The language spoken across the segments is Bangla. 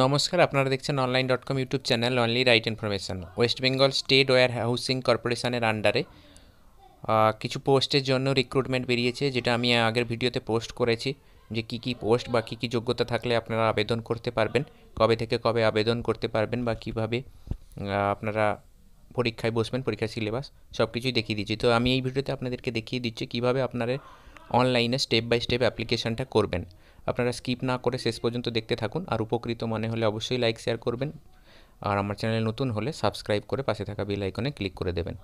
নমস্কার আপনারা দেখছেন online dot com YouTube channel only right information West Bengal state warehousing কর্পোরেশনের আন্ডারে কিছু পোস্টের জন্য রিক্রুটমেন্ট বেরিয়েছে যেটা আমি আগের ভিডিওতে পোস্ট করেছি যে কি কি পোস্ট বা কী কী যোগ্যতা থাকলে আপনারা আবেদন করতে পারবেন কবে থেকে কবে আবেদন করতে পারবেন বা কিভাবে আপনারা পরীক্ষায় বসবেন পরীক্ষার সিলেবাস সব কিছুই দেখিয়ে দিচ্ছি তো আমি এই ভিডিওতে আপনাদেরকে দেখিয়ে দিচ্ছি কিভাবে আপনারা অনলাইনে স্টেপ বাই স্টেপ অ্যাপ্লিকেশানটা করবেন আপনারা স্কিপ না করে শেষ পর্যন্ত দেখতে থাকুন আর উপকৃত মনে হলে অবশ্যই লাইক শেয়ার করবেন আর আমার চ্যানেল নতুন হলে সাবস্ক্রাইব করে পাশে থাকা বেল আইকনে ক্লিক করে দেবেন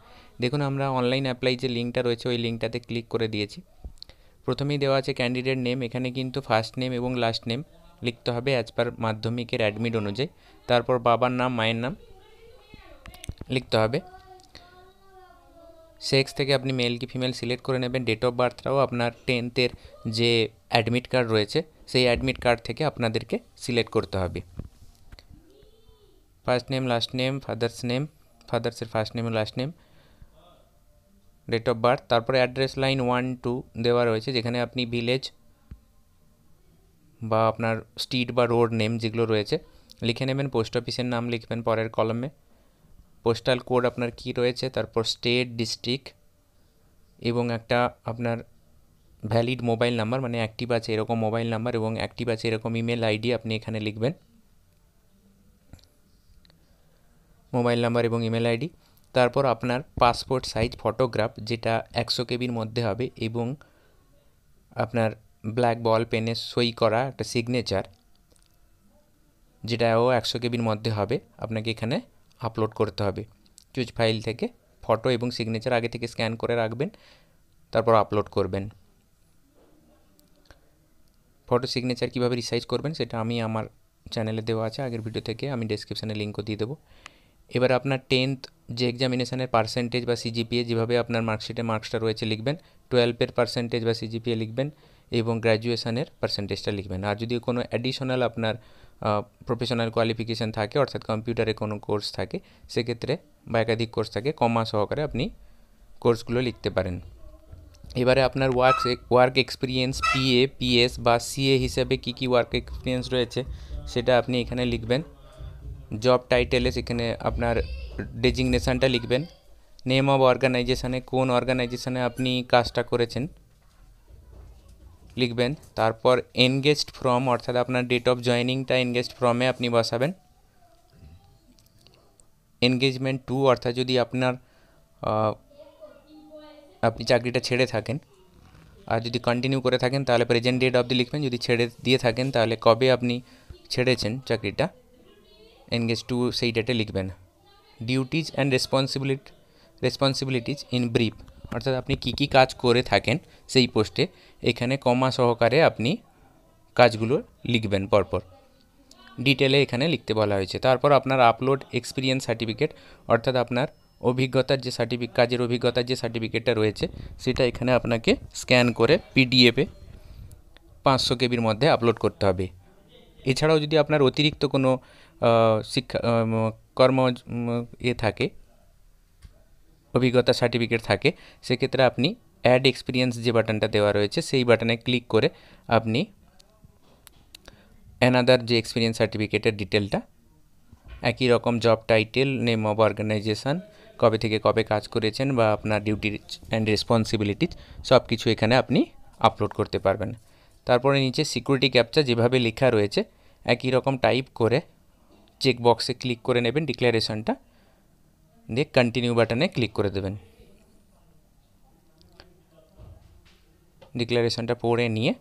দেখুন আমরা অনলাইন অ্যাপ্লাই যে লিঙ্কটা রয়েছে ওই লিঙ্কটাতে ক্লিক করে দিয়েছি প্রথমেই দেওয়া আছে ক্যান্ডিডেট নেম এখানে কিন্তু ফার্স্ট নেম এবং লাস্ট নেম লিখতে হবে অ্যাজ পার মাধ্যমিকের অ্যাডমিট অনুযায়ী তারপর বাবার নাম মায়ের নাম লিখতে হবে সেক্স থেকে আপনি মেল কি ফিমেল সিলেক্ট করে নেবেন ডেট অফ বার্থটাও আপনার টেনথের যে অ্যাডমিট কার্ড রয়েছে সেই অ্যাডমিট কার্ড থেকে আপনাদেরকে সিলেক্ট করতে হবে first name last name father's name ফাদার্সের first name last name date of birth তারপরে অ্যাড্রেস লাইন ওয়ান টু দেওয়া রয়েছে যেখানে আপনি ভিলেজ বা আপনার স্ট্রিট বা রোড নেম যেগুলো রয়েছে লিখে নেবেন পোস্ট অফিসের নাম লিখবেন পরের কলমে পোস্টাল কোড আপনার কি রয়েছে তারপর স্টেট ডিস্ট্রিক্ট এবং একটা আপনার ভ্যালিড মোবাইল নাম্বার মানে অ্যাক্টিভ আছে এরকম মোবাইল নাম্বার এবং অ্যাক্টিভ আছে এরকম ইমেল আইডি আপনি এখানে লিখবেন মোবাইল নাম্বার এবং ইমেল আইডি তারপর আপনার পাসপোর্ট সাইজ ফটোগ্রাফ যেটা একশো কেবির মধ্যে হবে এবং আপনার ব্ল্যাক বল পেনে সই করা একটা সিগনেচার যেটাও একশো কেবির মধ্যে হবে আপনাকে এখানে আপলোড করতে হবে চুজ ফাইল থেকে ফটো এবং সিগনেচার আগে থেকে স্ক্যান করে রাখবেন তারপর আপলোড করবেন ফটো সিগনেচার কীভাবে রিসাইজ করবেন সেটা আমি আমার চ্যানেলে দেওয়া আছে আগের ভিডিও থেকে আমি ডেসক্রিপশানে লিঙ্কও দিয়ে দেবো এবার আপনার টেন্থ যে এক্সামিনেশানের পার্সেন্টেজ বা সিজিপিএ যেভাবে আপনার মার্কশিটে মার্কসটা রয়েছে লিখবেন টুয়েলভের পার্সেন্টেজ বা সিজিপিএ লিখবেন এবং গ্র্যাজুয়েশানের পার্সেন্টেজটা লিখবেন আর যদি কোনো অ্যাডিশনাল আপনার প্রফেশনাল কোয়ালিফিকেশান থাকে অর্থাৎ কম্পিউটারে কোনো কোর্স থাকে সেক্ষেত্রে বা একাধিক কোর্স থাকে কমা সহকারে আপনি কোর্সগুলো লিখতে পারেন এবারে আপনার work work experience PA PS বা সিএ হিসাবে কী কী ওয়ার্ক এক্সপিরিয়েন্স রয়েছে সেটা আপনি এখানে লিখবেন জব টাইটেলে সেখানে আপনার ডেজিগনেশানটা লিখবেন নেম অব অর্গানাইজেশানে কোন অর্গানাইজেশানে আপনি কাজটা করেছেন লিখবেন তারপর এনগেজড ফ্রম অর্থাৎ আপনার ডেট অফ জয়নিংটা এনগেজড ফ্রমে আপনি বসাবেন এনগেজমেন্ট টু অর্থাৎ যদি আপনার আপনি চাকরিটা ছেড়ে থাকেন আর যদি কন্টিনিউ করে থাকেন তাহলে প্রেজেন্ট ডেট অবধি লিখবেন যদি ছেড়ে দিয়ে থাকেন তাহলে কবে আপনি ছেড়েছেন চাকরিটা এনগেজ টু সেই ডেটে লিখবেন duties and responsibility responsibilities in brief অর্থাৎ আপনি কি কি কাজ করে থাকেন সেই পোস্টে এখানে কমা সহকারে আপনি কাজগুলো লিখবেন পরপর ডিটেলে এখানে লিখতে বলা হয়েছে তারপর আপনার আপলোড এক্সপিরিয়েন্স সার্টিফিকেট অর্থাৎ আপনার অভিজ্ঞতার যে সার্টিফিকেট কাজের অভিজ্ঞতার যে সার্টিফিকেটটা রয়েছে সেটা এখানে আপনাকে স্ক্যান করে পিডিএফে পাঁচশো কেবির মধ্যে আপলোড করতে হবে এছাড়াও যদি আপনার অতিরিক্ত কোনো শিক্ষা কর্ম এ থাকে অভিজ্ঞতা সার্টিফিকেট থাকে সেক্ষেত্রে আপনি অ্যাড এক্সপিরিয়েন্স যে বাটনটা দেওয়া রয়েছে সেই বাটনে ক্লিক করে আপনি অ্যানাদার যে এক্সপিরিয়েন্স সার্টিফিকেটের ডিটেলটা একই রকম job title name of organisation কবে থেকে কবে কাজ করেছেন বা আপনার ডিউটি অ্যান্ড রেসপন্সিবিলিটি সব কিছু এখানে আপনি আপলোড করতে পারবেন তারপরে নিচে সিকিউরিটি ক্যাপচা যেভাবে লেখা রয়েছে একই রকম টাইপ করে চেকবক্সে ক্লিক করে নেবেন ডিক্লারেশনটা দিয়ে কন্টিনিউ বাটনে ক্লিক করে দেবেন ডিক্লারেশনটা পড়ে নিয়ে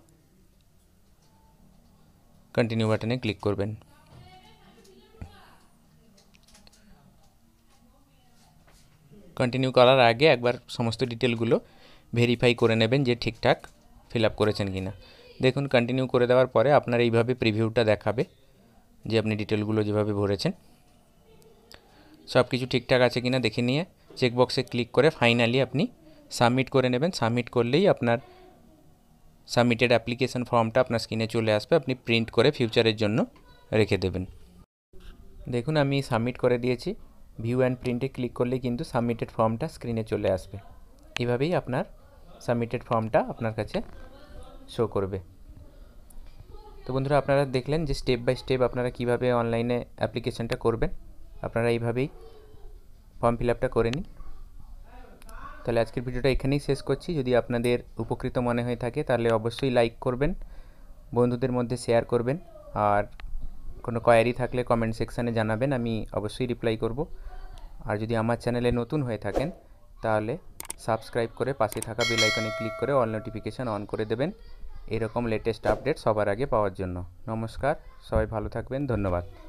কন্টিনিউ বাটনে ক্লিক করবেন কন্টিনিউ করার আগে একবার সমস্ত ডিটেলগুলো ভেরিফাই করে নেবেন যে ঠিকঠাক ফিল আপ করেছেন কি না দেখুন কন্টিনিউ করে দেওয়ার পরে আপনার এইভাবে প্রিভিউটা দেখাবে যে আপনি ডিটেলগুলো যেভাবে ভরেছেন সব কিছু ঠিকঠাক আছে কিনা দেখে নিয়ে চেকবক্সে ক্লিক করে ফাইনালি আপনি সাবমিট করে নেবেন সাবমিট করলেই আপনার সাবমিটেড অ্যাপ্লিকেশান ফর্মটা আপনার স্ক্রিনে চলে আসবে আপনি প্রিন্ট করে ফিউচারের জন্য রেখে দেবেন দেখুন আমি সাবমিট করে দিয়েছি ভিউ অ্যান্ড প্রিন্টে ক্লিক করলেই কিন্তু সাবমিটেড ফর্মটা স্ক্রিনে চলে আসবে এভাবেই আপনার সাবমিটেড ফর্মটা আপনার কাছে শো করবে তো বন্ধুরা আপনারা দেখলেন যে স্টেপ বাই স্টেপ আপনারা কিভাবে অনলাইনে অ্যাপ্লিকেশানটা করবেন আপনারা এইভাবেই ফর্ম ফিল আপটা করে নিন তাহলে আজকের ভিডিওটা এখানেই শেষ করছি যদি আপনাদের উপকৃত মনে হয়ে থাকে তাহলে অবশ্যই লাইক করবেন বন্ধুদের মধ্যে শেয়ার করবেন আর কোনো কোয়ারি থাকলে কমেন্ট সেকশানে জানাবেন আমি অবশ্যই রিপ্লাই করব আর যদি আমার চ্যানেলে নতুন হয়ে থাকেন তাহলে সাবস্ক্রাইব করে পাশে থাকা বেল আইকনে ক্লিক করে অল নোটিফিকেশান অন করে দেবেন এরকম লেটেস্ট আপডেট সবার আগে পাওয়ার জন্য নমস্কার সবাই ভালো থাকবেন ধন্যবাদ